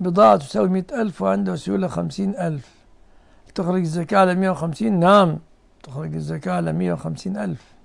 بضاعة تساوي مئة ألف وعنده سيولة خمسين ألف تخرج الزكاة على مئة وخمسين نعم تخرج الزكاة على مئة وخمسين ألف